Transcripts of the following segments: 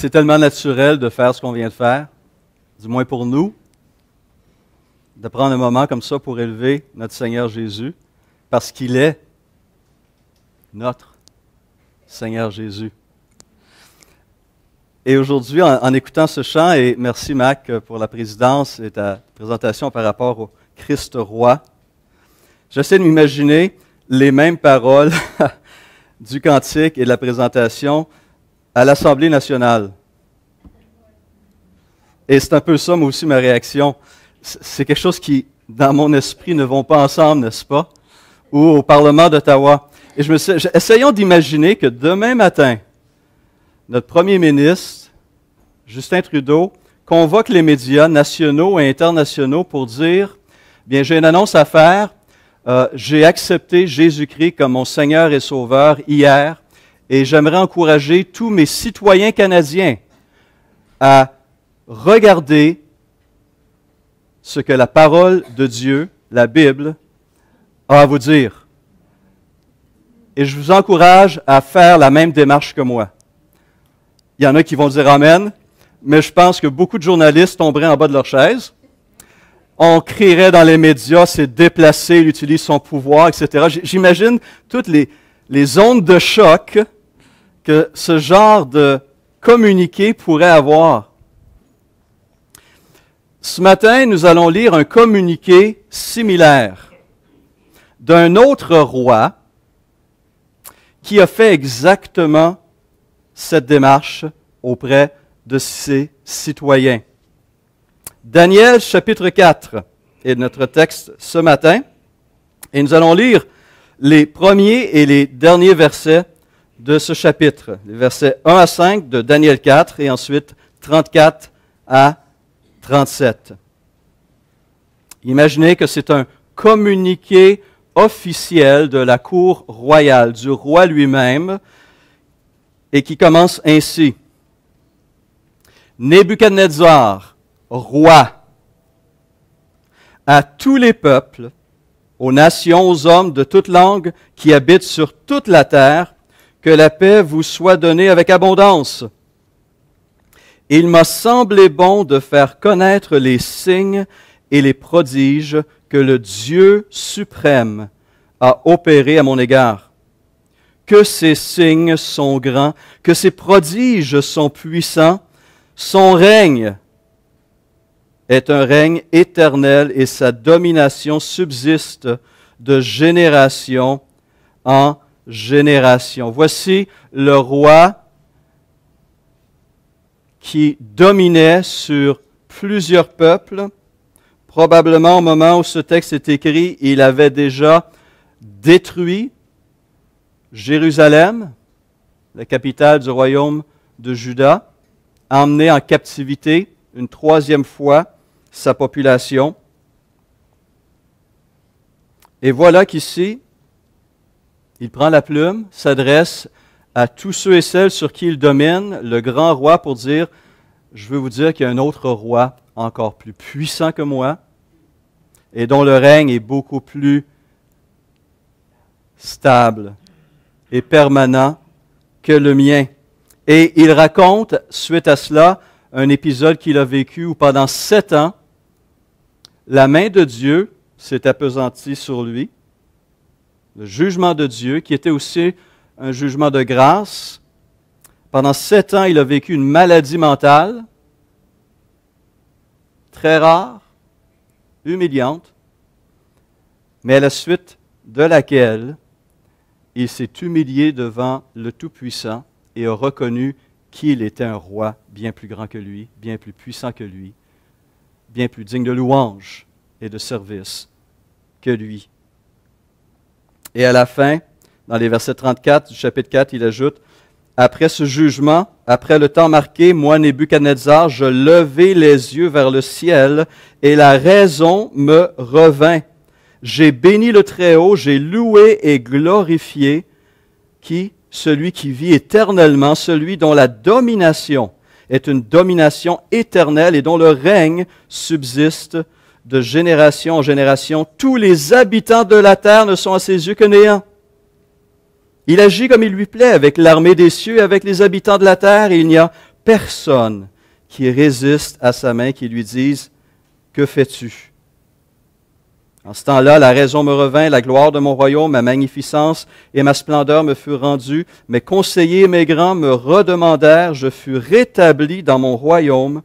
C'est tellement naturel de faire ce qu'on vient de faire, du moins pour nous, de prendre un moment comme ça pour élever notre Seigneur Jésus, parce qu'il est notre Seigneur Jésus. Et aujourd'hui, en, écoutant ce chant, et merci Mac pour la présidence et ta présentation par rapport au Christ roi, j'essaie de m'imaginer les mêmes paroles du cantique et de la présentation à l'Assemblée nationale. Et c'est un peu ça, aussi, ma réaction. C'est quelque chose qui, dans mon esprit, ne vont pas ensemble, n'est-ce pas? Ou au Parlement d'Ottawa. Et je me essayons d'imaginer que demain matin, notre premier ministre, Justin Trudeau, convoque les médias nationaux et internationaux pour dire, bien, j'ai une annonce à faire. Euh, j'ai accepté Jésus-Christ comme mon Seigneur et Sauveur hier et j'aimerais encourager tous mes citoyens canadiens à regarder ce que la parole de Dieu, la Bible, a à vous dire. Et je vous encourage à faire la même démarche que moi. Il y en a qui vont dire Amen, mais je pense que beaucoup de journalistes tomberaient en bas de leur chaise. On crierait dans les médias, c'est déplacé, il utilise son pouvoir, etc. J'imagine toutes les, les ondes de choc ce genre de communiqué pourrait avoir. Ce matin, nous allons lire un communiqué similaire d'un autre roi qui a fait exactement cette démarche auprès de ses citoyens. Daniel chapitre 4 est notre texte ce matin et nous allons lire les premiers et les derniers versets de ce chapitre, les versets 1 à 5 de Daniel 4 et ensuite 34 à 37. Imaginez que c'est un communiqué officiel de la cour royale, du roi lui-même, et qui commence ainsi. Nebuchadnezzar, roi, à tous les peuples, aux nations, aux hommes de toute langue qui habitent sur toute la terre, la paix vous soit donnée avec abondance. Il m'a semblé bon de faire connaître les signes et les prodiges que le Dieu suprême a opérés à mon égard. Que ces signes sont grands, que ces prodiges sont puissants, son règne est un règne éternel et sa domination subsiste de génération en génération génération. Voici le roi qui dominait sur plusieurs peuples. Probablement au moment où ce texte est écrit, il avait déjà détruit Jérusalem, la capitale du royaume de Juda, emmené en captivité une troisième fois sa population. Et voilà qu'ici, il prend la plume, s'adresse à tous ceux et celles sur qui il domine, le grand roi, pour dire, je veux vous dire qu'il y a un autre roi encore plus puissant que moi et dont le règne est beaucoup plus stable et permanent que le mien. Et il raconte, suite à cela, un épisode qu'il a vécu où pendant sept ans, la main de Dieu s'est appesantie sur lui le jugement de Dieu, qui était aussi un jugement de grâce. Pendant sept ans, il a vécu une maladie mentale, très rare, humiliante, mais à la suite de laquelle il s'est humilié devant le Tout-Puissant et a reconnu qu'il était un roi bien plus grand que lui, bien plus puissant que lui, bien plus digne de louange et de service que lui. Et à la fin, dans les versets 34 du chapitre 4, il ajoute, Après ce jugement, après le temps marqué, moi, Nebuchadnezzar, je levai les yeux vers le ciel, et la raison me revint. J'ai béni le Très-Haut, j'ai loué et glorifié qui celui qui vit éternellement, celui dont la domination est une domination éternelle et dont le règne subsiste de génération en génération, tous les habitants de la terre ne sont à ses yeux que néants. Il agit comme il lui plaît avec l'armée des cieux, avec les habitants de la terre, et il n'y a personne qui résiste à sa main, qui lui dise, Que fais-tu En ce temps-là, la raison me revint, la gloire de mon royaume, ma magnificence et ma splendeur me furent rendues, mes conseillers et mes grands me redemandèrent, je fus rétabli dans mon royaume,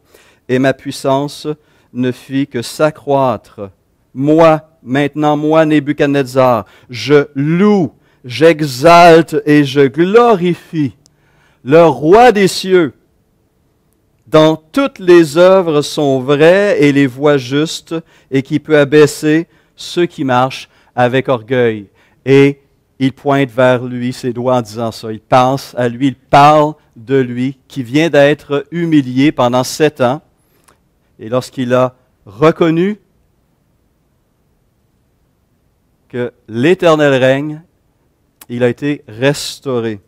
et ma puissance ne fit que s'accroître. Moi, maintenant moi, Nebuchadnezzar, je loue, j'exalte et je glorifie le roi des cieux. dont toutes les œuvres sont vraies et les voies justes et qui peut abaisser ceux qui marchent avec orgueil. Et il pointe vers lui ses doigts en disant ça. Il pense à lui, il parle de lui qui vient d'être humilié pendant sept ans et lorsqu'il a reconnu que l'Éternel règne, il a été restauré.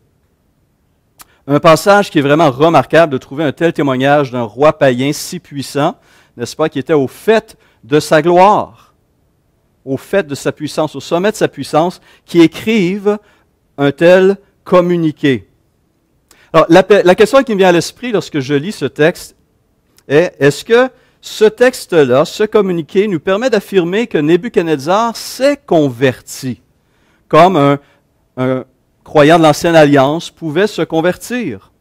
Un passage qui est vraiment remarquable de trouver un tel témoignage d'un roi païen si puissant, n'est-ce pas, qui était au fait de sa gloire, au fait de sa puissance, au sommet de sa puissance, qui écrive un tel communiqué. Alors, la, la question qui me vient à l'esprit lorsque je lis ce texte est ce que ce texte-là, ce communiqué, nous permet d'affirmer que Nebuchadnezzar s'est converti, comme un, croyant de l'Ancienne Alliance pouvait se convertir.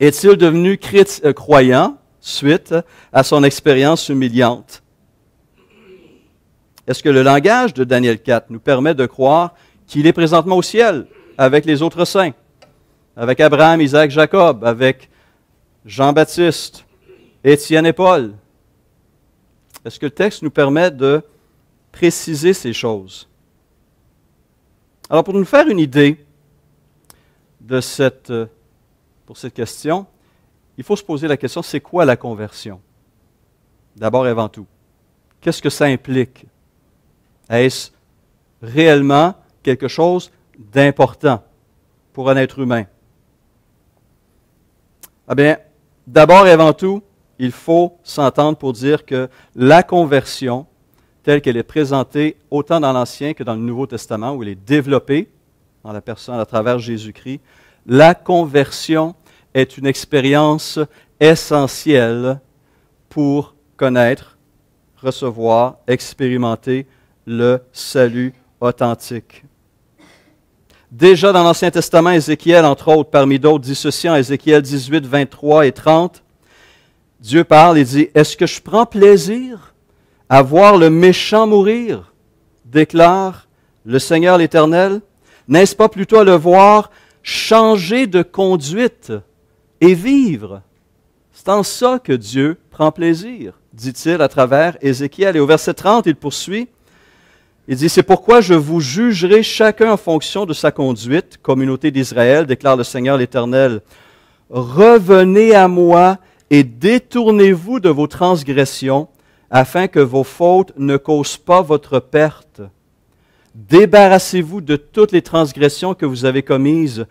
Est-il devenu euh, croyant suite à son expérience humiliante? Est-ce que le langage de Daniel 4 nous permet de croire qu'il est présentement au ciel avec les autres saints, avec Abraham, Isaac, Jacob, avec Jean-Baptiste, Étienne et Paul. Est-ce que le texte nous permet de préciser ces choses? Alors, pour nous faire une idée de cette, euh, pour cette question, il faut se poser la question, c'est quoi la conversion? D'abord et avant tout. Qu'est-ce que ça implique? Est-ce réellement quelque chose d'important pour un être humain? Eh bien, d'abord et avant tout, il faut s'entendre pour dire que la conversion, telle qu'elle est présentée autant dans l'Ancien que dans le Nouveau Testament, où elle est développée dans la personne à travers Jésus-Christ, la conversion est une expérience essentielle pour connaître, recevoir, expérimenter le salut authentique. Déjà dans l'Ancien Testament, Ézéchiel, entre autres, parmi d'autres, dit Ézéchiel 18, 23 et 30. Dieu parle et dit, Est-ce que je prends plaisir à voir le méchant mourir déclare le Seigneur l'Éternel. N'est-ce pas plutôt à le voir changer de conduite et vivre C'est en ça que Dieu prend plaisir, dit-il à travers Ézéchiel. Et au verset 30, il poursuit. Il dit, C'est pourquoi je vous jugerai chacun en fonction de sa conduite, communauté d'Israël, déclare le Seigneur l'Éternel. Revenez à moi et détournez-vous de vos transgressions, afin que vos fautes ne causent pas votre perte. Débarrassez-vous de toutes les transgressions que vous avez commises.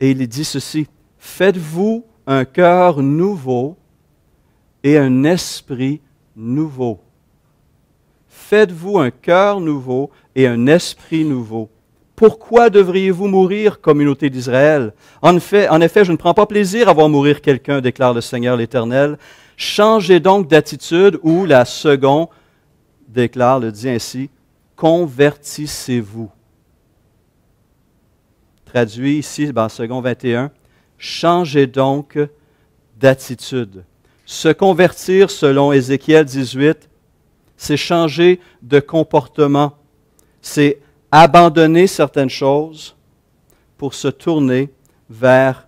Et il dit ceci, faites-vous un cœur nouveau et un esprit nouveau. Faites-vous un cœur nouveau et un esprit nouveau. Pourquoi devriez-vous mourir, communauté d'Israël en, en effet, je ne prends pas plaisir à voir mourir quelqu'un, déclare le Seigneur l'Éternel. Changez donc d'attitude, ou la seconde, déclare, le dit ainsi, convertissez-vous. Traduit ici, Ben second 21, changez donc d'attitude. Se convertir, selon Ézéchiel 18, c'est changer de comportement, c'est abandonner certaines choses pour se tourner vers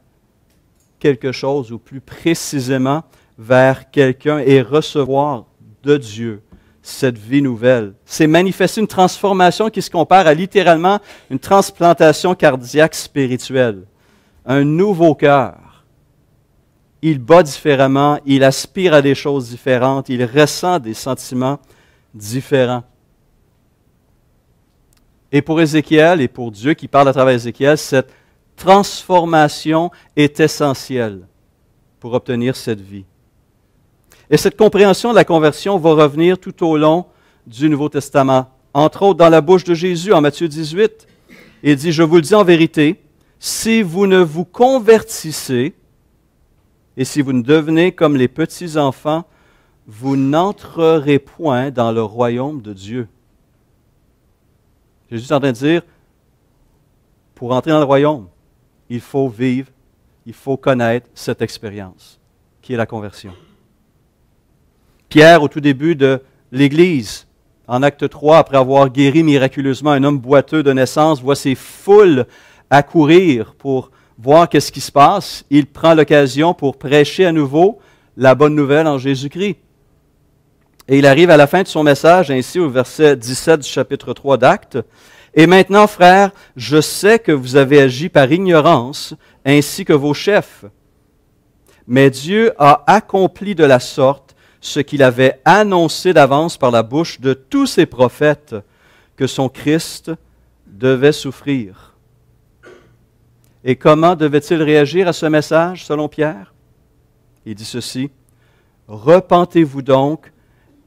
quelque chose ou plus précisément vers quelqu'un et recevoir de Dieu cette vie nouvelle. C'est manifester une transformation qui se compare à littéralement une transplantation cardiaque spirituelle, un nouveau cœur. Il bat différemment, il aspire à des choses différentes, il ressent des sentiments différents. Et pour Ézéchiel et pour Dieu qui parle à travers Ézéchiel, cette transformation est essentielle pour obtenir cette vie. Et cette compréhension de la conversion va revenir tout au long du Nouveau Testament, entre autres dans la bouche de Jésus en Matthieu 18. Il dit, je vous le dis en vérité, si vous ne vous convertissez et si vous ne devenez comme les petits-enfants, vous n'entrerez point dans le royaume de Dieu. Jésus est en train de dire, pour entrer dans le royaume, il faut vivre, il faut connaître cette expérience qui est la conversion. Pierre, au tout début de l'Église, en acte 3, après avoir guéri miraculeusement un homme boiteux de naissance, voit ses foules accourir pour voir ce qui se passe. Il prend l'occasion pour prêcher à nouveau la bonne nouvelle en Jésus-Christ. Et il arrive à la fin de son message, ainsi au verset 17 du chapitre 3 d'Actes. Et maintenant, frères, je sais que vous avez agi par ignorance, ainsi que vos chefs. Mais Dieu a accompli de la sorte ce qu'il avait annoncé d'avance par la bouche de tous ses prophètes, que son Christ devait souffrir. Et comment devait-il réagir à ce message, selon Pierre Il dit ceci, Repentez-vous donc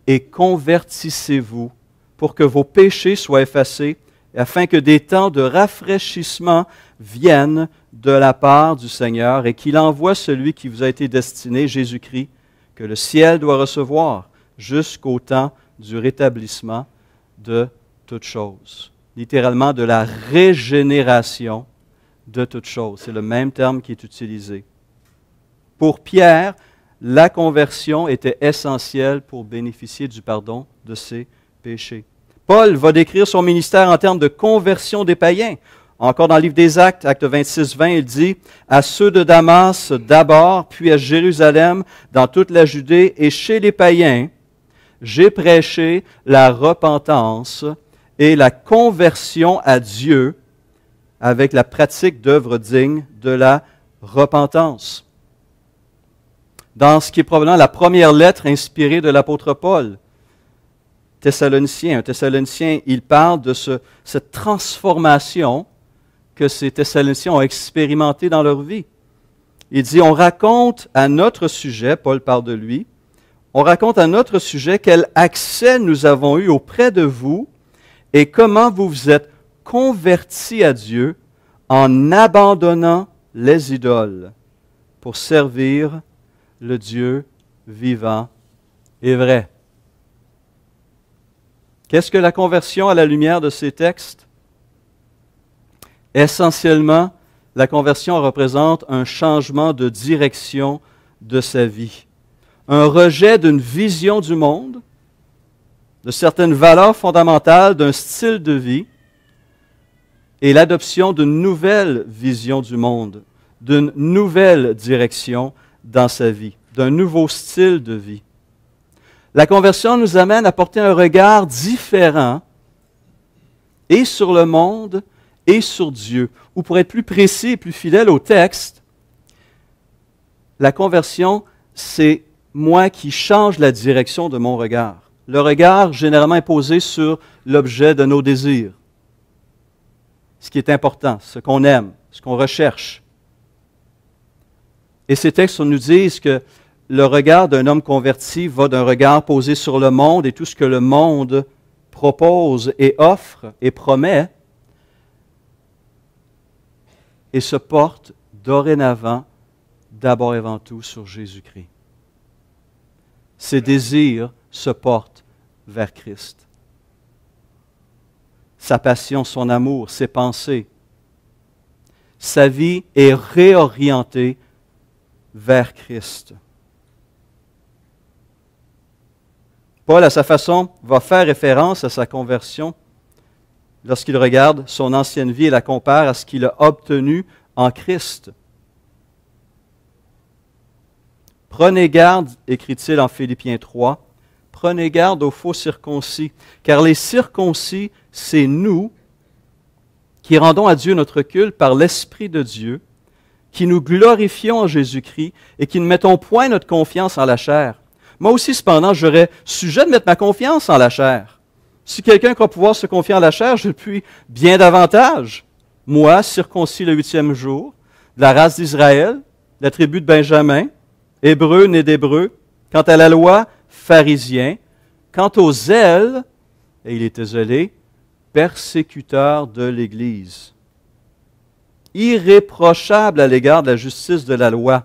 et convertissez-vous pour que vos péchés soient effacés, afin que des temps de rafraîchissement viennent de la part du Seigneur et qu'il envoie celui qui vous a été destiné, Jésus-Christ, que le ciel doit recevoir jusqu'au temps du rétablissement de toutes choses. Littéralement, de la régénération de toutes choses. C'est le même terme qui est utilisé. Pour Pierre, la conversion était essentielle pour bénéficier du pardon de ses péchés. Paul va décrire son ministère en termes de conversion des païens. Encore dans le livre des Actes, acte 26, 20, il dit À ceux de Damas d'abord, puis à Jérusalem, dans toute la Judée et chez les païens, j'ai prêché la repentance et la conversion à Dieu avec la pratique d'œuvres dignes de la repentance dans ce qui est probablement la première lettre inspirée de l'apôtre Paul. Thessalonicien, un Thessalonicien, il parle de cette transformation que ces Thessaloniciens ont expérimentée dans leur vie. Il dit, on raconte à notre sujet, Paul parle de lui, on raconte à notre sujet quel accès nous avons eu auprès de vous et comment vous vous êtes convertis à Dieu en abandonnant les idoles pour servir le Dieu vivant est vrai. Qu'est-ce que la conversion à la lumière de ces textes Essentiellement, la conversion représente un changement de direction de sa vie, un rejet d'une vision du monde, de certaines valeurs fondamentales, d'un style de vie, et l'adoption d'une nouvelle vision du monde, d'une nouvelle direction dans sa vie, d'un nouveau style de vie. La conversion nous amène à porter un regard différent et sur le monde et sur Dieu. Ou pour être plus précis et plus fidèle au texte, la conversion, c'est moi qui change la direction de mon regard. Le regard généralement est posé sur l'objet de nos désirs, ce qui est important, ce qu'on aime, ce qu'on recherche. Et ces textes nous disent que le regard d'un homme converti va d'un regard posé sur le monde et tout ce que le monde propose et offre et promet, et se porte dorénavant d'abord et avant tout sur Jésus-Christ. Ses désirs se portent vers Christ. Sa passion, son amour, ses pensées, sa vie est réorientée vers Christ. Paul, à sa façon, va faire référence à sa conversion lorsqu'il regarde son ancienne vie et la compare à ce qu'il a obtenu en Christ. Prenez garde, écrit-il en Philippiens 3, prenez garde aux faux circoncis, car les circoncis, c'est nous qui rendons à Dieu notre culte par l'Esprit de Dieu qui nous glorifions en Jésus-Christ et qui ne mettons point notre confiance en la chair. Moi aussi, cependant, j'aurais sujet de mettre ma confiance en la chair. Si quelqu'un croit pouvoir se confier en la chair, je puis bien davantage. Moi, circoncis le huitième jour, de la race d'Israël, de la tribu de Benjamin, hébreu, né d'hébreu, quant à la loi, pharisien, quant au zèle, et il est désolé, persécuteur de l'Église irréprochable à l'égard de la justice de la loi.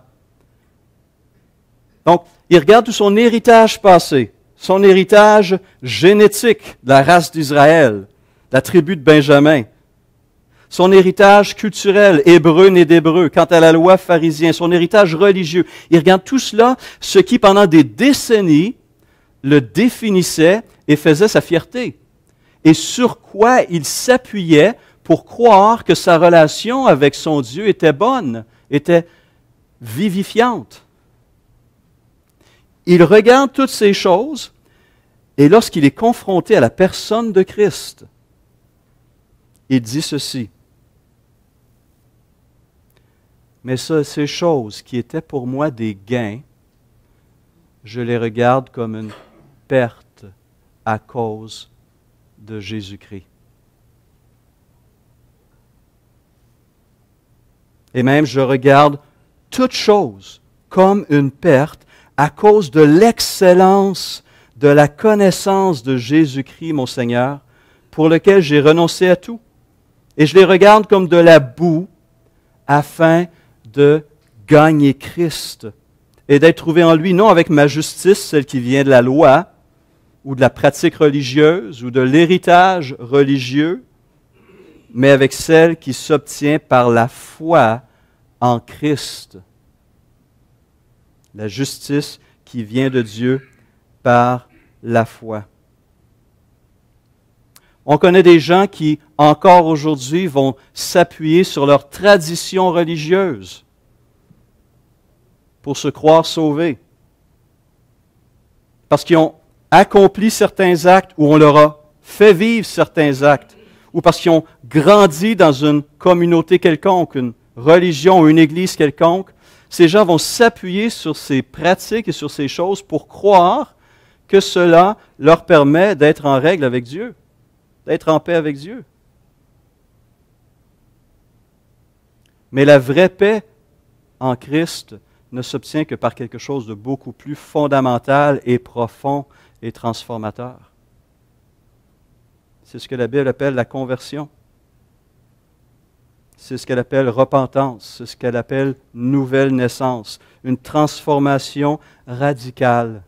Donc, il regarde tout son héritage passé, son héritage génétique de la race d'Israël, la tribu de Benjamin, son héritage culturel, hébreu né d'hébreu, quant à la loi pharisienne, son héritage religieux. Il regarde tout cela, ce qui pendant des décennies le définissait et faisait sa fierté, et sur quoi il s'appuyait pour croire que sa relation avec son Dieu était bonne, était vivifiante. Il regarde toutes ces choses et lorsqu'il est confronté à la personne de Christ, il dit ceci. Mais ces choses qui étaient pour moi des gains, je les regarde comme une perte à cause de Jésus-Christ. Et même, je regarde toute chose comme une perte à cause de l'excellence de la connaissance de Jésus-Christ, mon Seigneur, pour lequel j'ai renoncé à tout. Et je les regarde comme de la boue afin de gagner Christ et d'être trouvé en lui, non avec ma justice, celle qui vient de la loi, ou de la pratique religieuse, ou de l'héritage religieux, mais avec celle qui s'obtient par la foi en Christ. La justice qui vient de Dieu par la foi. On connaît des gens qui, encore aujourd'hui, vont s'appuyer sur leur tradition religieuse pour se croire sauvés. Parce qu'ils ont accompli certains actes ou on leur a fait vivre certains actes ou parce qu'ils ont grandi dans une communauté quelconque, une religion, ou une église quelconque, ces gens vont s'appuyer sur ces pratiques et sur ces choses pour croire que cela leur permet d'être en règle avec Dieu, d'être en paix avec Dieu. Mais la vraie paix en Christ ne s'obtient que par quelque chose de beaucoup plus fondamental et profond et transformateur. C'est ce que la Bible appelle la conversion. C'est ce qu'elle appelle repentance, c'est ce qu'elle appelle nouvelle naissance, une transformation radicale,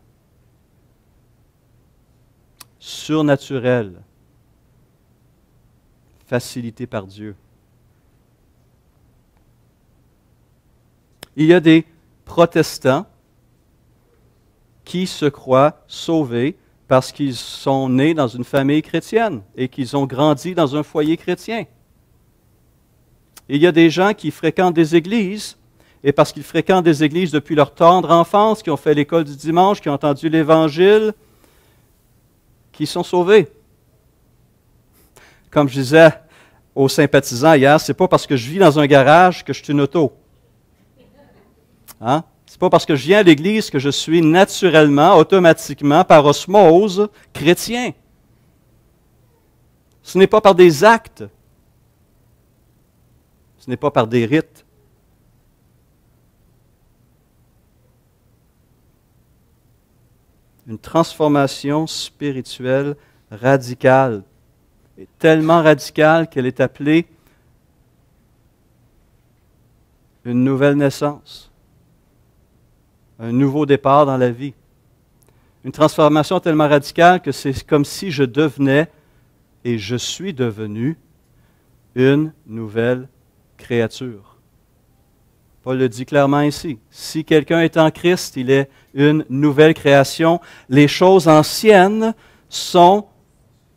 surnaturelle, facilitée par Dieu. Il y a des protestants qui se croient sauvés parce qu'ils sont nés dans une famille chrétienne et qu'ils ont grandi dans un foyer chrétien. il y a des gens qui fréquentent des églises et parce qu'ils fréquentent des églises depuis leur tendre enfance, qui ont fait l'école du dimanche, qui ont entendu l'Évangile, qui sont sauvés. Comme je disais aux sympathisants hier, c'est pas parce que je vis dans un garage que je suis une auto. Hein? n'est pas parce que je viens à l'Église que je suis naturellement, automatiquement, par osmose, chrétien. Ce n'est pas par des actes. Ce n'est pas par des rites. Une transformation spirituelle radicale, et tellement radicale qu'elle est appelée une nouvelle naissance un nouveau départ dans la vie. Une transformation tellement radicale que c'est comme si je devenais et je suis devenu une nouvelle créature. Paul le dit clairement ici. Si quelqu'un est en Christ, il est une nouvelle création. Les choses anciennes sont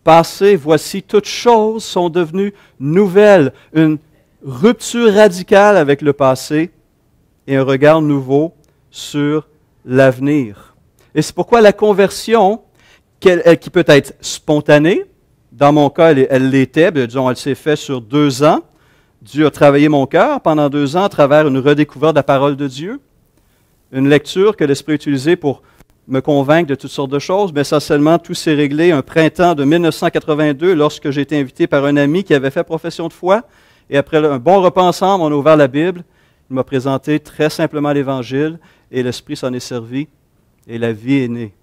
passées. Voici, toutes choses sont devenues nouvelles. Une rupture radicale avec le passé et un regard nouveau sur l'avenir. Et c'est pourquoi la conversion, qui peut être spontanée, dans mon cas, elle, l'était, disons, elle s'est faite sur deux ans. Dieu a travaillé mon cœur pendant deux ans à travers une redécouverte de la parole de Dieu, une lecture que l'Esprit utilisée pour me convaincre de toutes sortes de choses, mais ça seulement tout s'est réglé un printemps de 1982 lorsque j'ai été invité par un ami qui avait fait profession de foi. Et après un bon repas ensemble, on a ouvert la Bible. Il m'a présenté très simplement l'Évangile et l'Esprit s'en est servi, et la vie est née.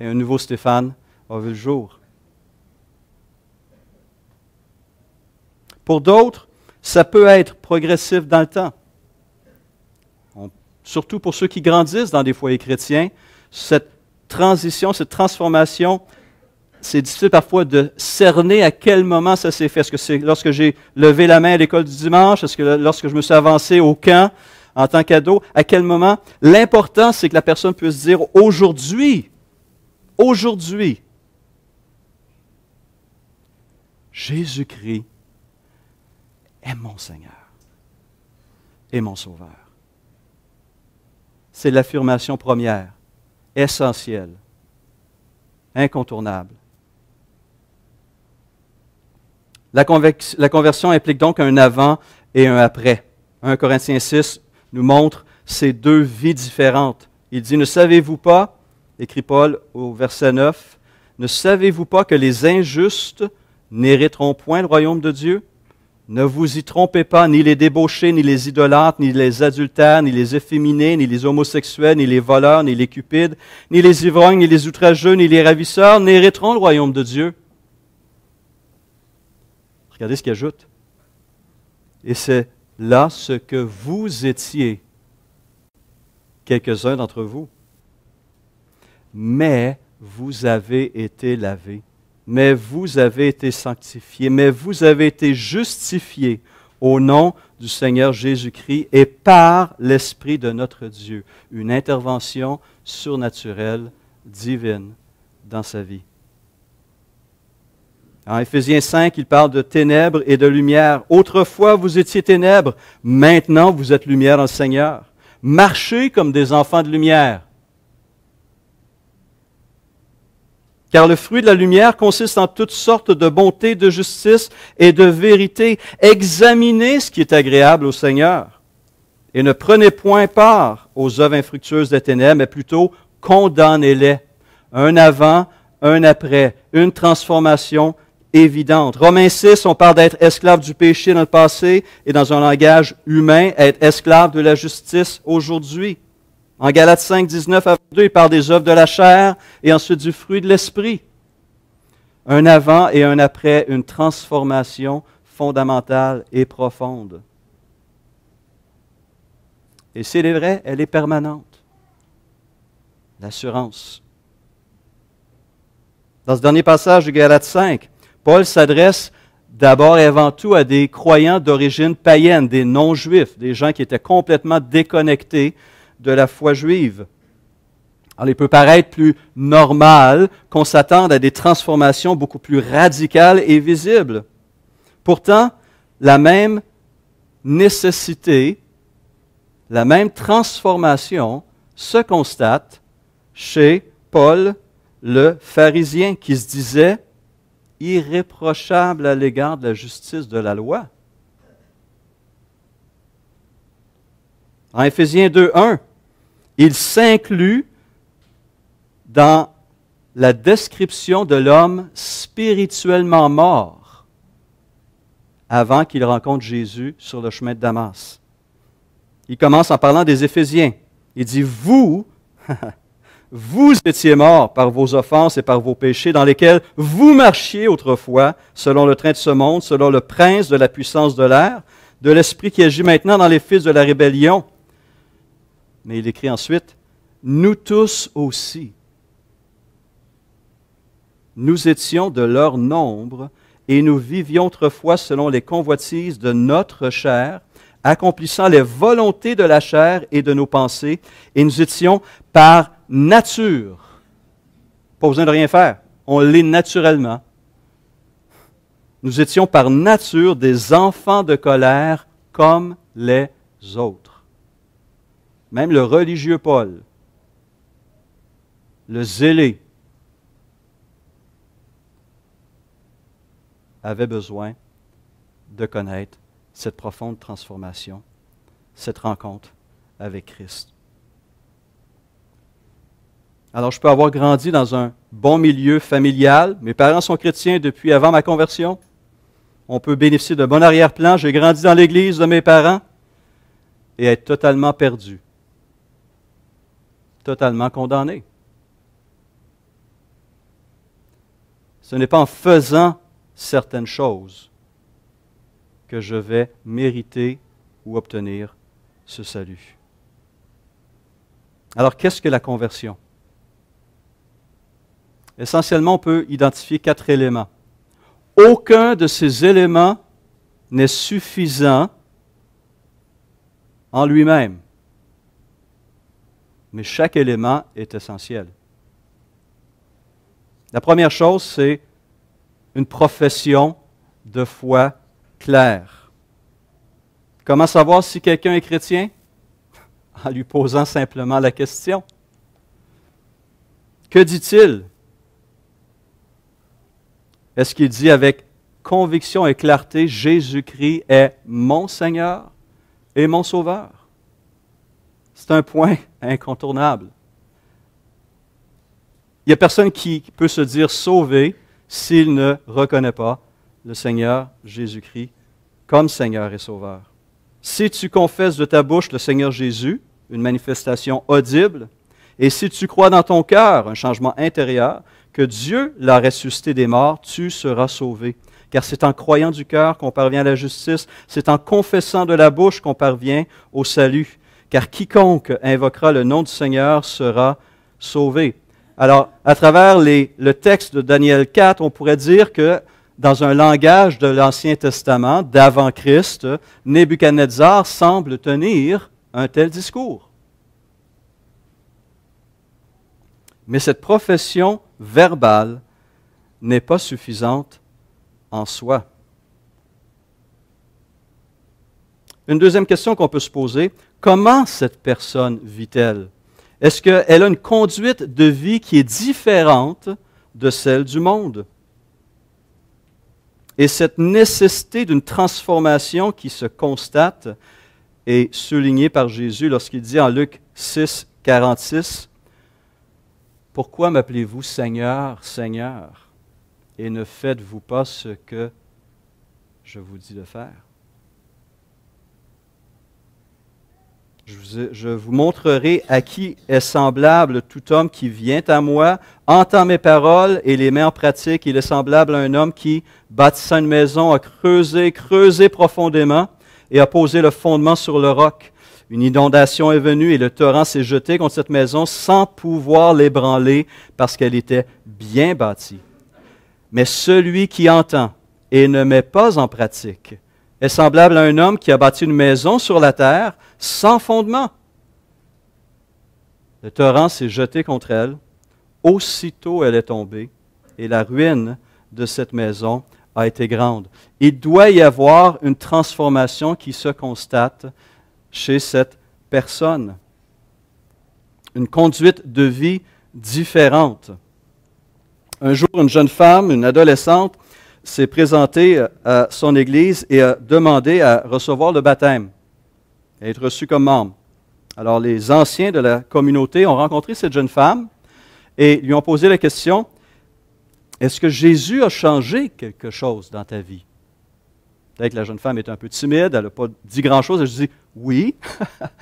Et un nouveau Stéphane a vu le jour. Pour d'autres, ça peut être progressif dans le temps. surtout pour ceux qui grandissent dans des foyers chrétiens, cette transition, cette transformation, c'est difficile parfois de cerner à quel moment ça s'est fait. Est-ce que c'est lorsque j'ai levé la main à l'école du dimanche? Est-ce que lorsque je me suis avancé au camp? en tant qu'ado, à quel moment. L'important, c'est que la personne puisse dire aujourd'hui, aujourd'hui, Jésus-Christ est mon Seigneur et mon Sauveur. C'est l'affirmation première, essentielle, incontournable. La, la, conversion implique donc un avant et un après. 1 Corinthiens 6, nous montre ces deux vies différentes. Il dit, ne savez-vous pas, écrit Paul au verset 9, ne savez-vous pas que les injustes n'hériteront point le royaume de Dieu? Ne vous y trompez pas, ni les débauchés, ni les idolâtres, ni les adultères, ni les efféminés, ni les homosexuels, ni les voleurs, ni les cupides, ni les ivrognes, ni les outrageux, ni les ravisseurs n'hériteront le royaume de Dieu. Regardez ce qu'il ajoute. Et c'est là ce que vous étiez, quelques-uns d'entre vous. Mais vous avez été lavés, mais vous avez été sanctifiés, mais vous avez été justifiés au nom du Seigneur Jésus-Christ et par l'Esprit de notre Dieu. Une intervention surnaturelle, divine, dans sa vie. En Éphésiens 5, il parle de ténèbres et de lumière. Autrefois, vous étiez ténèbres, maintenant vous êtes lumière en Seigneur. Marchez comme des enfants de lumière. Car le fruit de la lumière consiste en toutes sortes de bonté, de justice et de vérité. Examinez ce qui est agréable au Seigneur. Et ne prenez point part aux œuvres infructueuses des ténèbres, mais plutôt condamnez-les. Un avant, un après, une transformation évidente. Romains 6, on parle d'être esclave du péché dans le passé et dans un langage humain, être esclave de la justice aujourd'hui. En Galates 5, 19 à 22, il parle des œuvres de la chair et ensuite du fruit de l'esprit. Un avant et un après, une transformation fondamentale et profonde. Et est vrai, elle est permanente. L'assurance. Dans ce dernier passage de Galates 5, Paul s'adresse d'abord et avant tout à des croyants d'origine païenne, des non-juifs, des gens qui étaient complètement déconnectés de la foi juive. Alors, il peut paraître plus normal qu'on s'attende à des transformations beaucoup plus radicales et visibles. Pourtant, la même nécessité, la même transformation se constate chez Paul, le pharisien, qui se disait irréprochable à l'égard de la justice de la loi. En Éphésiens 2.1, il s'inclut dans la description de l'homme spirituellement mort avant qu'il rencontre Jésus sur le chemin de Damas. Il commence en parlant des Éphésiens. Il dit, vous, vous étiez morts par vos offenses et par vos péchés dans lesquels vous marchiez autrefois, selon le train de ce monde, selon le prince de la puissance de l'air, de l'esprit qui agit maintenant dans les fils de la rébellion. Mais il écrit ensuite, nous tous aussi, nous étions de leur nombre et nous vivions autrefois selon les convoitises de notre chair accomplissant les volontés de la chair et de nos pensées, et nous étions par nature, pas besoin de rien faire, on l'est naturellement, nous étions par nature des enfants de colère comme les autres. Même le religieux Paul, le zélé, avait besoin de connaître cette profonde transformation, cette rencontre avec Christ. Alors, je peux avoir grandi dans un bon milieu familial. Mes parents sont chrétiens depuis avant ma conversion. On peut bénéficier d'un bon arrière-plan. J'ai grandi dans l'église de mes parents et être totalement perdu, totalement condamné. Ce n'est pas en faisant certaines choses que je vais mériter ou obtenir ce salut. Alors, qu'est-ce que la conversion Essentiellement, on peut identifier quatre éléments. Aucun de ces éléments n'est suffisant en lui-même, mais chaque élément est essentiel. La première chose, c'est une profession de foi Comment savoir si quelqu'un est chrétien? En lui posant simplement la question. Que dit-il? Est-ce qu'il dit avec conviction et clarté, Jésus-Christ est mon Seigneur et mon Sauveur? C'est un point incontournable. Il n'y a personne qui peut se dire sauvé s'il ne reconnaît pas le Seigneur Jésus-Christ comme Seigneur et Sauveur. Si tu confesses de ta bouche le Seigneur Jésus, une manifestation audible, et si tu crois dans ton cœur, un changement intérieur, que Dieu l'a ressuscité des morts, tu seras sauvé. Car c'est en croyant du cœur qu'on parvient à la justice, c'est en confessant de la bouche qu'on parvient au salut. Car quiconque invoquera le nom du Seigneur sera sauvé. Alors, à travers le texte de Daniel 4, on pourrait dire que dans un langage de l'Ancien Testament, d'avant Christ, Nebuchadnezzar semble tenir un tel discours. Mais cette profession verbale n'est pas suffisante en soi. Une deuxième question qu'on peut se poser, comment cette personne vit-elle? Est-ce qu'elle a une conduite de vie qui est différente de celle du monde? Et cette nécessité d'une transformation qui se constate est soulignée par Jésus lorsqu'il dit en Luc 6, 46, Pourquoi m'appelez-vous Seigneur, Seigneur, et ne faites-vous pas ce que je vous dis de faire Je vous, montrerai à qui est semblable tout homme qui vient à moi, entend mes paroles et les met en pratique. Il est semblable à un homme qui, bâtissant une maison, a creusé, creusé profondément et a posé le fondement sur le roc. Une inondation est venue et le torrent s'est jeté contre cette maison sans pouvoir l'ébranler parce qu'elle était bien bâtie. Mais celui qui entend et ne met pas en pratique est semblable à un homme qui a bâti une maison sur la terre sans fondement. Le torrent s'est jeté contre elle. Aussitôt elle est tombée et la ruine de cette maison a été grande. Il doit y avoir une transformation qui se constate chez cette personne. Une conduite de vie différente. Un jour, une jeune femme, une adolescente, s'est présenté euh, à son Église et a demandé à recevoir le baptême, à être reçu comme membre. Alors les anciens de la communauté ont rencontré cette jeune femme et lui ont posé la question, est-ce que Jésus a changé quelque chose dans ta vie? Peut-être que la jeune femme est un peu timide, elle n'a pas dit grand-chose, elle dit oui.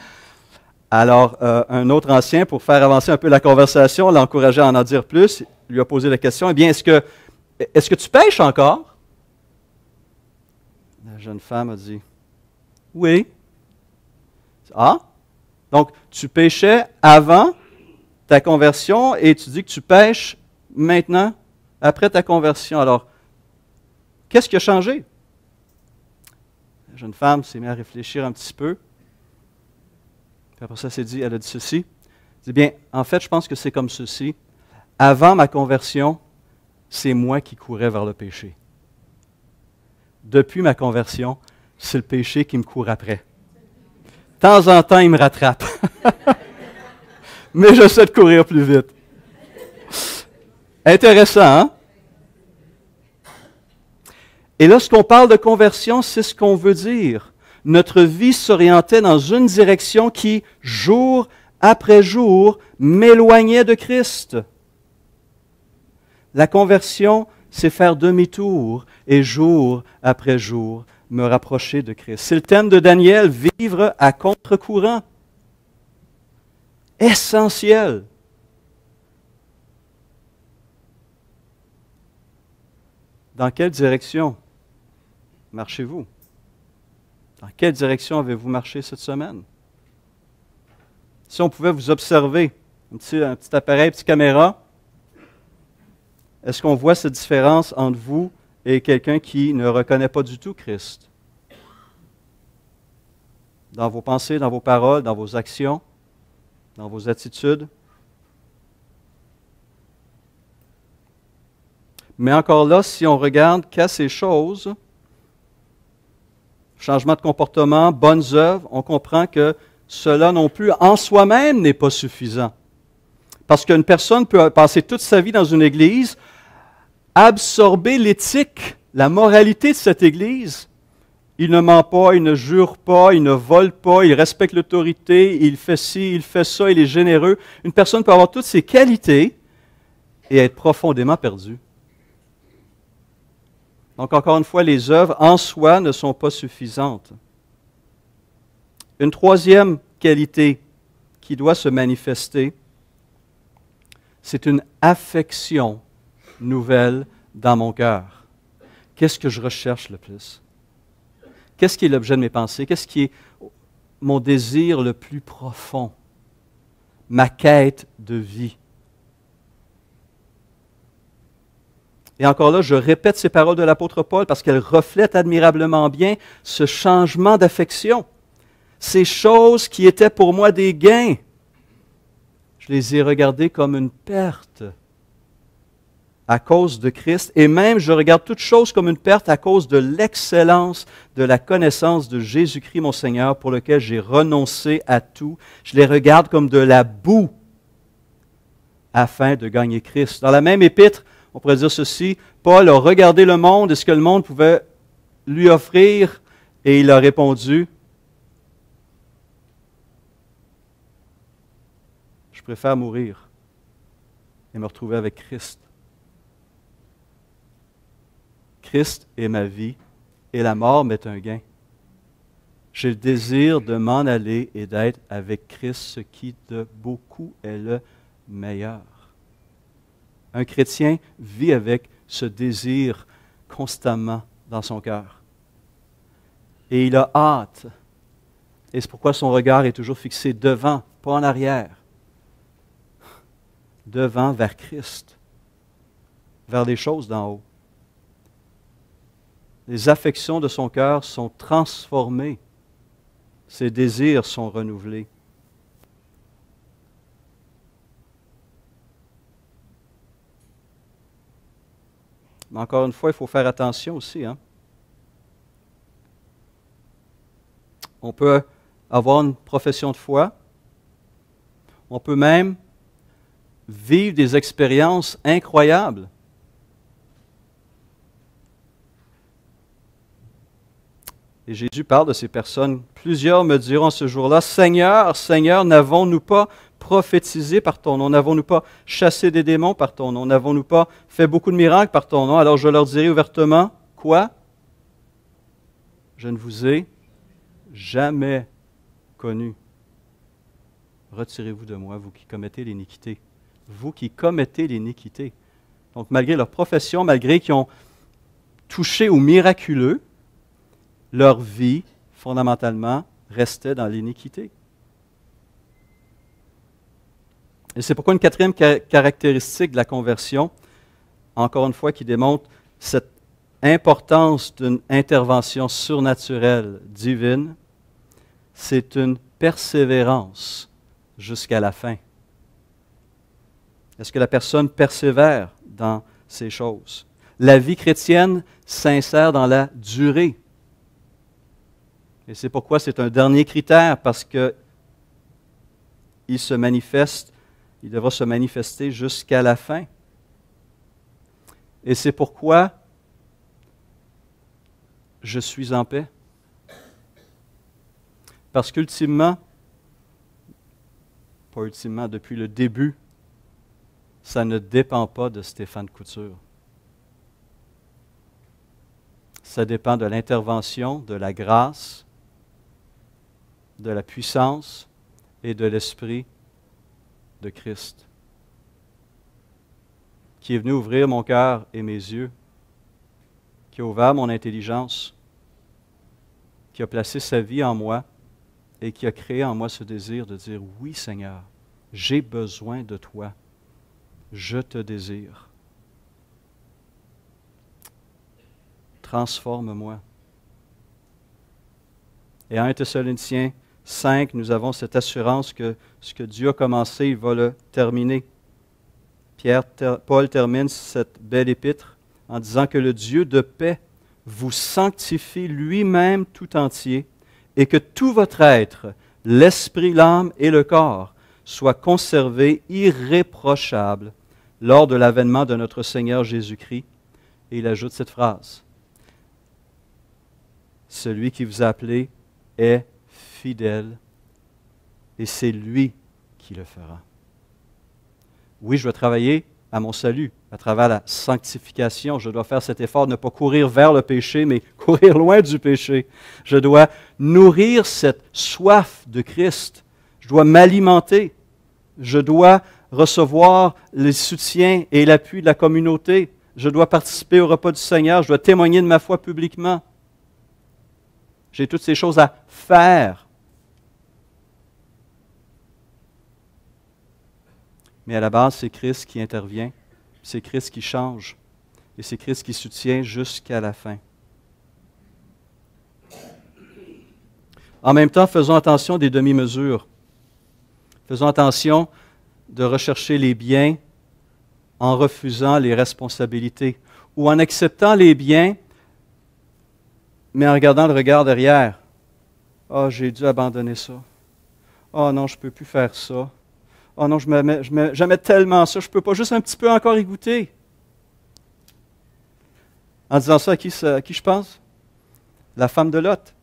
Alors, euh, un autre ancien, pour faire avancer un peu la conversation, l'a à en, en dire plus, lui a posé la question, eh bien, est-ce que est-ce que tu pêches encore? La jeune femme a dit, Oui. Ah? Donc, tu pêchais avant ta conversion et tu dis que tu pêches maintenant, après ta conversion. Alors, qu'est-ce qui a changé? La jeune femme s'est mise à réfléchir un petit peu. après ça, elle dit, elle a dit ceci. Elle bien, en fait, je pense que c'est comme ceci. Avant ma conversion, c'est moi qui courais vers le péché. Depuis ma conversion, c'est le péché qui me court après. De temps en temps, il me rattrape. Mais je de courir plus vite. Intéressant, hein? Et lorsqu'on parle de conversion, c'est ce qu'on veut dire. Notre vie s'orientait dans une direction qui, jour après jour, m'éloignait de Christ. La conversion, c'est faire demi-tour et jour après jour me rapprocher de Christ. C'est le thème de Daniel, vivre à contre-courant. Essentiel. Dans quelle direction marchez-vous? Dans quelle direction avez-vous marché cette semaine? Si on pouvait vous observer, un petit, appareil, une petite caméra, est-ce qu'on voit cette différence entre vous et quelqu'un qui ne reconnaît pas du tout Christ? Dans vos pensées, dans vos paroles, dans vos actions, dans vos attitudes. Mais encore là, si on regarde qu'à ces choses, changement de comportement, bonnes œuvres, on comprend que cela non plus en soi-même n'est pas suffisant. Parce qu'une personne peut passer toute sa vie dans une église, absorber l'éthique, la moralité de cette Église. Il ne ment pas, il ne jure pas, il ne vole pas, il respecte l'autorité, il fait ci, il fait ça, il est généreux. Une personne peut avoir toutes ces qualités et être profondément perdue. Donc encore une fois, les œuvres en soi ne sont pas suffisantes. Une troisième qualité qui doit se manifester, c'est une affection nouvelle dans mon cœur. Qu'est-ce que je recherche le plus? Qu'est-ce qui est l'objet de mes pensées? Qu'est-ce qui est mon désir le plus profond? Ma quête de vie. Et encore là, je répète ces paroles de l'apôtre Paul parce qu'elles reflètent admirablement bien ce changement d'affection. Ces choses qui étaient pour moi des gains, je les ai regardées comme une perte à cause de Christ, et même je regarde toute chose comme une perte à cause de l'excellence de la connaissance de Jésus-Christ mon Seigneur, pour lequel j'ai renoncé à tout. Je les regarde comme de la boue afin de gagner Christ. Dans la même épître, on pourrait dire ceci, Paul a regardé le monde et ce que le monde pouvait lui offrir, et il a répondu, je préfère mourir et me retrouver avec Christ. Christ est ma vie et la mort m'est un gain. J'ai le désir de m'en aller et d'être avec Christ, ce qui de beaucoup est le meilleur. Un chrétien vit avec ce désir constamment dans son cœur. Et il a hâte. Et c'est pourquoi son regard est toujours fixé devant, pas en arrière. Devant vers Christ, vers les choses d'en haut les affections de son cœur sont transformées, ses désirs sont renouvelés. Mais encore une fois, il faut faire attention aussi. Hein. On peut avoir une profession de foi. On peut même vivre des expériences incroyables Et Jésus parle de ces personnes. Plusieurs me diront ce jour-là, Seigneur, Seigneur, n'avons-nous pas prophétisé par ton nom? N'avons-nous pas chassé des démons par ton nom? N'avons-nous pas fait beaucoup de miracles par ton nom? Alors je leur dirai ouvertement, quoi? Je ne vous ai jamais connu. Retirez-vous de moi, vous qui commettez l'iniquité. Vous qui commettez l'iniquité. Donc malgré leur profession, malgré qu'ils ont touché au miraculeux, leur vie, fondamentalement, restait dans l'iniquité. Et c'est pourquoi une quatrième caractéristique de la conversion, encore une fois, qui démontre cette importance d'une intervention surnaturelle divine, c'est une persévérance jusqu'à la fin. Est-ce que la personne persévère dans ces choses? La vie chrétienne s'insère dans la durée et c'est pourquoi c'est un dernier critère, parce qu'il se manifeste, il devra se manifester jusqu'à la fin. Et c'est pourquoi je suis en paix. Parce qu'ultimement, pas ultimement, depuis le début, ça ne dépend pas de Stéphane Couture. Ça dépend de l'intervention, de la grâce, de la puissance et de l'Esprit de Christ, qui est venu ouvrir mon cœur et mes yeux, qui a ouvert mon intelligence, qui a placé sa vie en moi et qui a créé en moi ce désir de dire, oui Seigneur, j'ai besoin de toi, je te désire. Transforme-moi. Et 1 Thessaloniciens 5, nous avons cette assurance que ce que Dieu a commencé, il va le terminer. Pierre, Paul termine cette belle épître en disant que le Dieu de paix vous sanctifie lui-même tout entier et que tout votre être, l'esprit, l'âme et le corps, soit conservé irréprochable lors de l'avènement de notre Seigneur Jésus-Christ. Et il ajoute cette phrase. Celui qui vous a appelé est fidèle et c'est lui qui le fera. Oui, je dois travailler à mon salut, à travers la sanctification. Je dois faire cet effort de ne pas courir vers le péché, mais courir loin du péché. Je dois nourrir cette soif de Christ. Je dois m'alimenter. Je dois recevoir le soutien et l'appui de la communauté. Je dois participer au repas du Seigneur. Je dois témoigner de ma foi publiquement. J'ai toutes ces choses à faire Mais à la base, c'est Christ qui intervient, c'est Christ qui change, et c'est Christ qui soutient jusqu'à la fin. En même temps, faisons attention des demi-mesures. Faisons attention de rechercher les biens en refusant les responsabilités ou en acceptant les biens, mais en regardant le regard derrière. Ah, oh, j'ai dû abandonner ça. Ah oh, non, je ne peux plus faire ça. Oh non, je j'aimais tellement ça, je ne peux pas juste un petit peu encore y goûter. En disant ça, qui, à qui je pense La femme de Lot.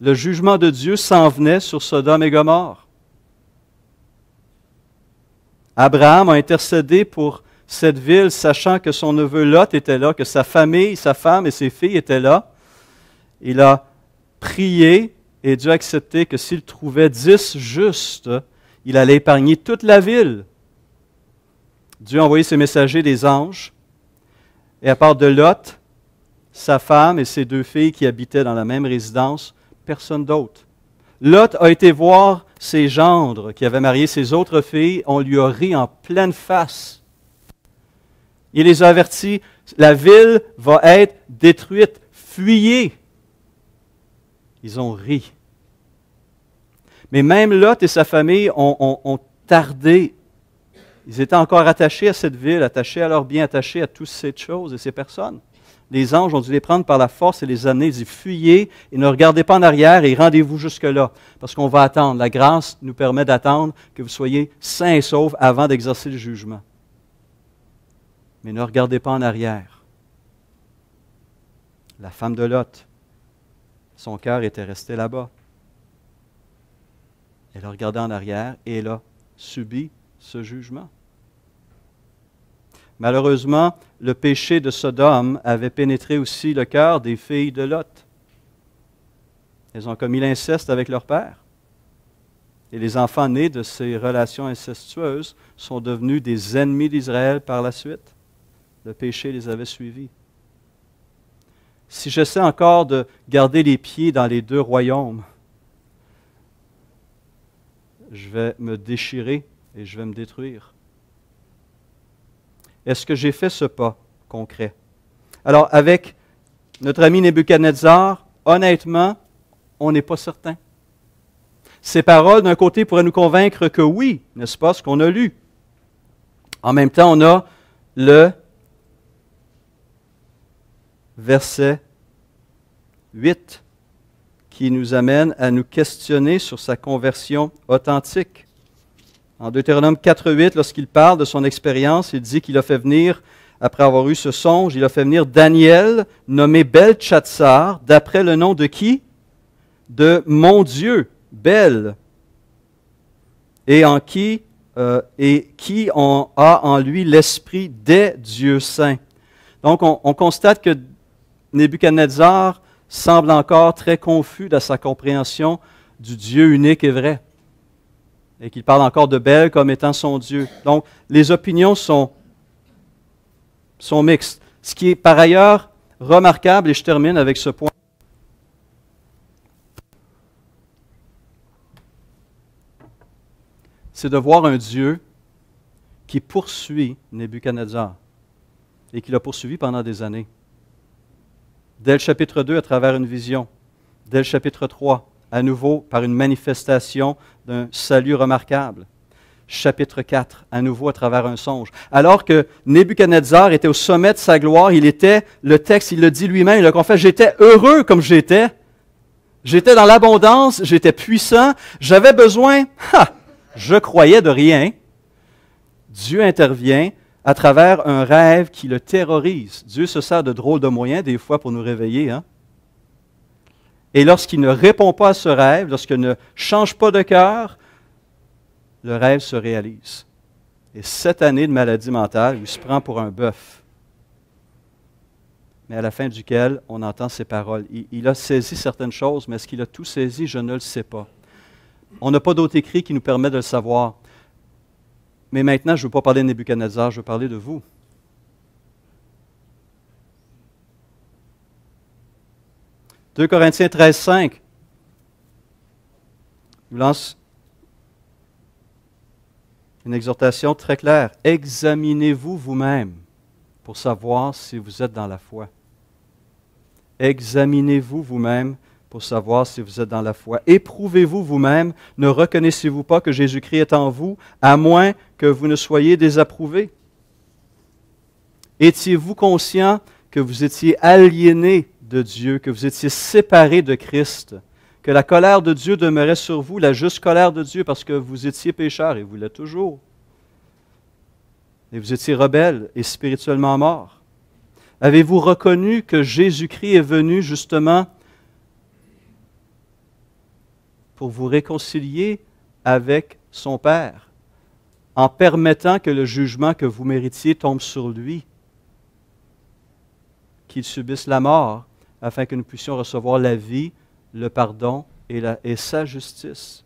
Le jugement de Dieu s'en venait sur Sodome et Gomorre. Abraham a intercédé pour cette ville, sachant que son neveu Lot était là, que sa famille, sa femme et ses filles étaient là. Il a prié et Dieu a accepté que s'il trouvait dix justes, il allait épargner toute la ville. Dieu a envoyé ses messagers, des anges, et à part de Lot, sa femme et ses deux filles qui habitaient dans la même résidence, personne d'autre. Lot a été voir ses gendres qui avaient marié ses autres filles, on lui a ri en pleine face. Il les a avertis, la ville va être détruite, fuyez. Ils ont ri. Mais même Lot et sa famille ont, tardé. Ils étaient encore attachés à cette ville, attachés à leurs biens, attachés à toutes ces choses et ces personnes. Les anges ont dû les prendre par la force et les amener. Ils dit, « fuyez et ne regardez pas en arrière et rendez-vous jusque-là, parce qu'on va attendre. La grâce nous permet d'attendre que vous soyez sains et saufs avant d'exercer le jugement. Mais ne regardez pas en arrière. La femme de Lot, son cœur était resté là-bas. Elle a regardé en arrière et elle a subi ce jugement. Malheureusement, le péché de Sodome avait pénétré aussi le cœur des filles de Lot. Elles ont commis l'inceste avec leur père. Et les enfants nés de ces relations incestueuses sont devenus des ennemis d'Israël par la suite. Le péché les avait suivis. Si j'essaie encore de garder les pieds dans les deux royaumes, je vais me déchirer et je vais me détruire. Est-ce que j'ai fait ce pas concret? Alors, avec notre ami Nebuchadnezzar, honnêtement, on n'est pas certain. Ces paroles, d'un côté, pourraient nous convaincre que oui, n'est-ce pas, ce qu'on a lu. En même temps, on a le verset 8 qui nous amène à nous questionner sur sa conversion authentique. En Deutéronome 4.8, lorsqu'il parle de son expérience, il dit qu'il a fait venir, après avoir eu ce songe, il a fait venir Daniel, nommé Belchatsar, d'après le nom de qui De mon Dieu, Bel, et en qui euh, et qui a en lui l'esprit des dieux saints. Donc on, on constate que Nebuchadnezzar semble encore très confus dans sa compréhension du Dieu unique et vrai, et qu'il parle encore de Belle comme étant son Dieu. Donc, les opinions sont, sont mixtes. Ce qui est par ailleurs remarquable, et je termine avec ce point, c'est de voir un Dieu qui poursuit Nebuchadnezzar et qui l'a poursuivi pendant des années. Dès le chapitre 2, à travers une vision. Dès le chapitre 3, à nouveau par une manifestation d'un salut remarquable. Chapitre 4, à nouveau à travers un songe. Alors que Nebuchadnezzar était au sommet de sa gloire, il était, le texte, il le dit lui-même, il le confesse, j'étais heureux comme j'étais. J'étais dans l'abondance, j'étais puissant, j'avais besoin, je croyais de rien. Dieu intervient, à travers un rêve qui le terrorise. Dieu se sert de drôles de moyens des fois pour nous réveiller. Hein? Et lorsqu'il ne répond pas à ce rêve, lorsqu'il ne change pas de cœur, le rêve se réalise. Et cette année de maladie mentale, il se prend pour un bœuf. Mais à la fin duquel, on entend ses paroles. Il, a saisi certaines choses, mais est-ce qu'il a tout saisi Je ne le sais pas. On n'a pas d'autre écrit qui nous permet de le savoir. Mais maintenant, je ne veux pas parler de Nebuchadnezzar, je veux parler de vous. « 2 Corinthiens 13, 5 nous lance une exhortation très claire. Examinez-vous vous-même pour savoir si vous êtes dans la foi. Examinez-vous vous-même pour savoir si vous êtes dans la foi. Éprouvez-vous vous-même, ne reconnaissez-vous pas que Jésus-Christ est en vous, à moins que vous ne soyez désapprouvés. Étiez-vous conscient que vous étiez aliéné de Dieu, que vous étiez séparé de Christ, que la colère de Dieu demeurait sur vous, la juste colère de Dieu, parce que vous étiez pécheur, et vous l'êtes toujours. Et vous étiez rebelle et spirituellement mort. Avez-vous reconnu que Jésus-Christ est venu justement pour vous réconcilier avec son Père, en permettant que le jugement que vous méritiez tombe sur lui, qu'il subisse la mort, afin que nous puissions recevoir la vie, le pardon et, sa justice.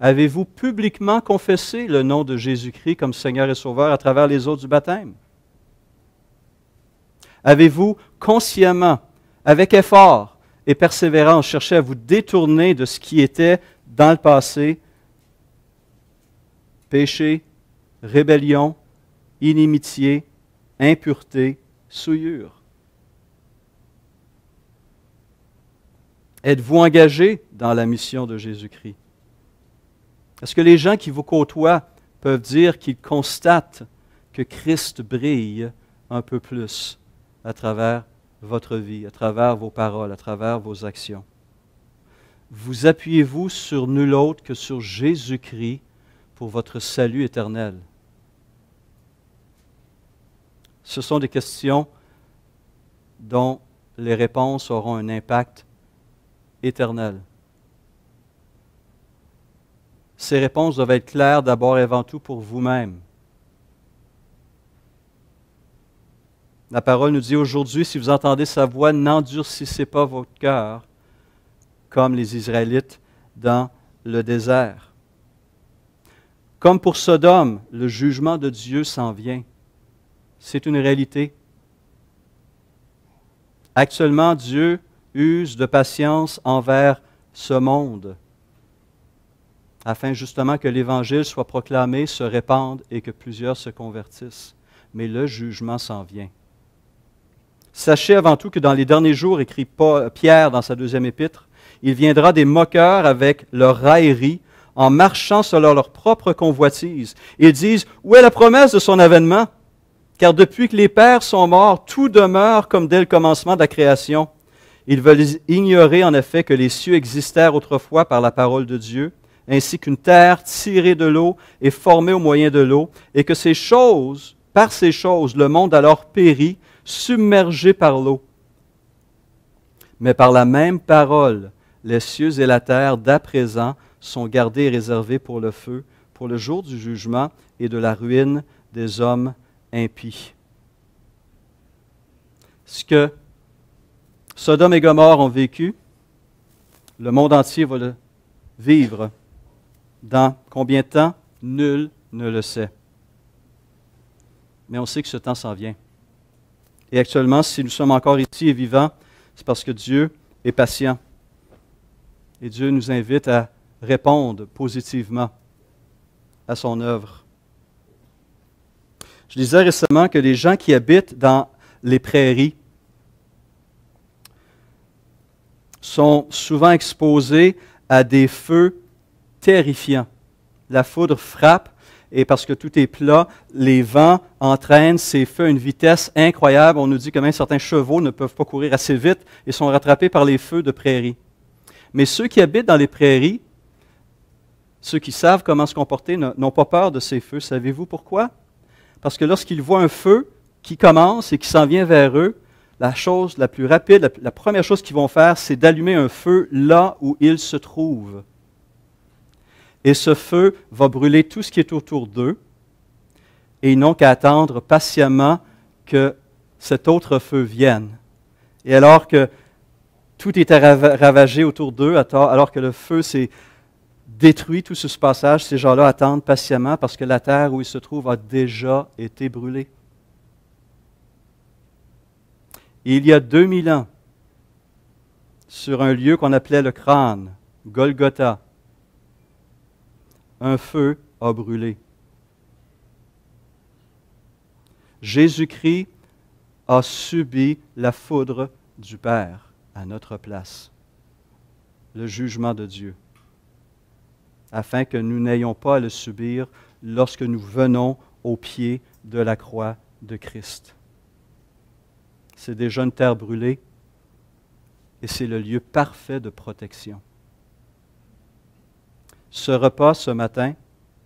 Avez-vous publiquement confessé le nom de Jésus-Christ comme Seigneur et Sauveur à travers les eaux du baptême? Avez-vous consciemment, avec effort, et persévérant, chercher à vous détourner de ce qui était dans le passé, péché, rébellion, inimitié, impureté, souillure. Êtes-vous engagé dans la mission de Jésus-Christ? Est-ce que les gens qui vous côtoient peuvent dire qu'ils constatent que Christ brille un peu plus à travers votre vie, à travers vos paroles, à travers vos actions. Vous appuyez-vous sur nul autre que sur Jésus-Christ pour votre salut éternel. Ce sont des questions dont les réponses auront un impact éternel. Ces réponses doivent être claires d'abord et avant tout pour vous-même. La parole nous dit aujourd'hui, si vous entendez sa voix, n'endurcissez pas votre cœur comme les Israélites dans le désert. Comme pour Sodome, le jugement de Dieu s'en vient. C'est une réalité. Actuellement, Dieu use de patience envers ce monde, afin justement que l'Évangile soit proclamé, se répande et que plusieurs se convertissent. Mais le jugement s'en vient. Sachez avant tout que dans les derniers jours, écrit Pierre dans sa deuxième épître, il viendra des moqueurs avec leur raillerie, en marchant selon leur propre convoitise. Ils disent, où est la promesse de son avènement? Car depuis que les pères sont morts, tout demeure comme dès le commencement de la création. Ils veulent ignorer en effet que les cieux existèrent autrefois par la parole de Dieu, ainsi qu'une terre tirée de l'eau et formée au moyen de l'eau, et que ces choses, par ces choses, le monde alors périt submergés par l'eau. Mais par la même parole, les cieux et la terre d'à présent sont gardés et réservés pour le feu, pour le jour du jugement et de la ruine des hommes impies. Ce que Sodome et Gomorre ont vécu, le monde entier va le vivre. Dans combien de temps Nul ne le sait. Mais on sait que ce temps s'en vient. Et actuellement, si nous sommes encore ici et vivants, c'est parce que Dieu est patient. Et Dieu nous invite à répondre positivement à son œuvre. Je disais récemment que les gens qui habitent dans les prairies sont souvent exposés à des feux terrifiants. La foudre frappe et parce que tout est plat, les vents entraînent ces feux à une vitesse incroyable. On nous dit que même certains chevaux ne peuvent pas courir assez vite et sont rattrapés par les feux de prairies. Mais ceux qui habitent dans les prairies, ceux qui savent comment se comporter, n'ont pas peur de ces feux. Savez-vous pourquoi? Parce que lorsqu'ils voient un feu qui commence et qui s'en vient vers eux, la chose la plus rapide, la première chose qu'ils vont faire, c'est d'allumer un feu là où ils se trouvent et ce feu va brûler tout ce qui est autour d'eux, et ils n'ont qu'à attendre patiemment que cet autre feu vienne. Et alors que tout était ravagé autour d'eux, alors que le feu s'est détruit, tout ce passage, ces gens-là attendent patiemment parce que la terre où ils se trouvent a déjà été brûlée. il y a 2000 ans, sur un lieu qu'on appelait le crâne, Golgotha, un feu a brûlé. Jésus-Christ a subi la foudre du Père à notre place, le jugement de Dieu, afin que nous n'ayons pas à le subir lorsque nous venons au pied de la croix de Christ. C'est déjà une terre brûlée et c'est le lieu parfait de protection. Ce repas ce matin,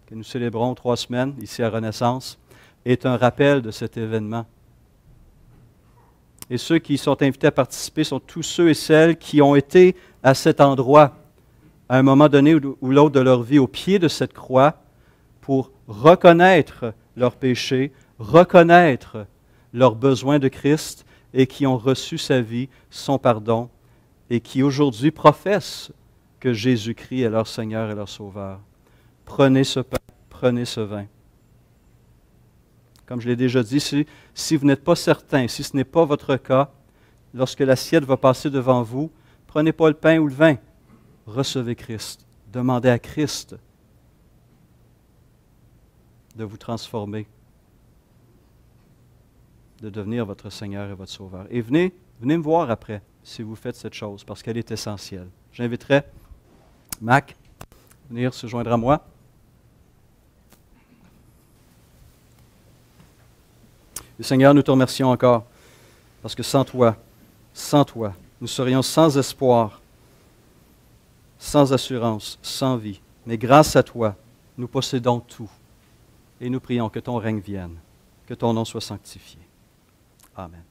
que nous célébrons trois semaines ici à Renaissance, est un rappel de cet événement. Et ceux qui sont invités à participer sont tous ceux et celles qui ont été à cet endroit, à un moment donné ou l'autre de leur vie, au pied de cette croix, pour reconnaître leur péché, reconnaître leurs besoins de Christ et qui ont reçu sa vie, son pardon, et qui aujourd'hui professent que Jésus-Christ est leur Seigneur et leur Sauveur. Prenez ce pain, prenez ce vin. Comme je l'ai déjà dit, si, vous n'êtes pas certain, si ce n'est pas votre cas, lorsque l'assiette va passer devant vous, prenez pas le pain ou le vin. Recevez Christ. Demandez à Christ de vous transformer, de devenir votre Seigneur et votre Sauveur. Et venez, venez me voir après si vous faites cette chose, parce qu'elle est essentielle. J'inviterai Mac, venir se joindre à moi. Le Seigneur, nous te remercions encore, parce que sans toi, sans toi, nous serions sans espoir, sans assurance, sans vie. Mais grâce à toi, nous possédons tout. Et nous prions que ton règne vienne, que ton nom soit sanctifié. Amen.